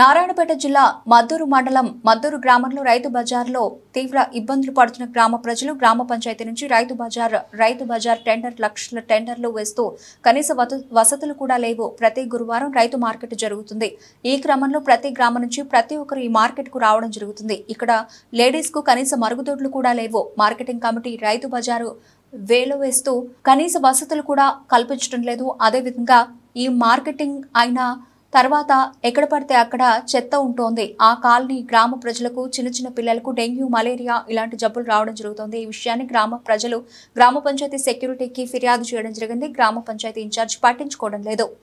నారాయణపేట జిల్లా మద్దూరు మండలం మద్దూరు గ్రామంలో రైతు బజార్లో తీవ్ర ఇబ్బందులు పడుతున్న గ్రామ ప్రజలు గ్రామ పంచాయతీ నుంచి రైతు బజార్ రైతు బజార్ టెండర్ లక్షల టెండర్లు వేస్తూ కనీస వసతులు కూడా లేవు ప్రతి గురువారం రైతు మార్కెట్ జరుగుతుంది ఈ క్రమంలో ప్రతి గ్రామం నుంచి ప్రతి ఒక్కరు ఈ మార్కెట్కు రావడం జరుగుతుంది ఇక్కడ లేడీస్కు కనీస మరుగుదొడ్లు కూడా లేవు మార్కెటింగ్ కమిటీ రైతు బజారు వేలు వేస్తూ కనీస వసతులు కూడా కల్పించడం లేదు అదేవిధంగా ఈ మార్కెటింగ్ అయిన తర్వాత ఎక్కడ పడితే అక్కడ చెత్త ఉంటోంది ఆ కాలనీ గ్రామ ప్రజలకు చిన్న చిన్న పిల్లలకు డెంగ్యూ మలేరియా ఇలాంటి జబ్బులు రావడం జరుగుతుంది ఈ విషయాన్ని గ్రామ ప్రజలు గ్రామ పంచాయతీ సెక్యూరిటీకి ఫిర్యాదు చేయడం జరిగింది గ్రామ పంచాయతీ ఇన్ఛార్జ్ పట్టించుకోవడం లేదు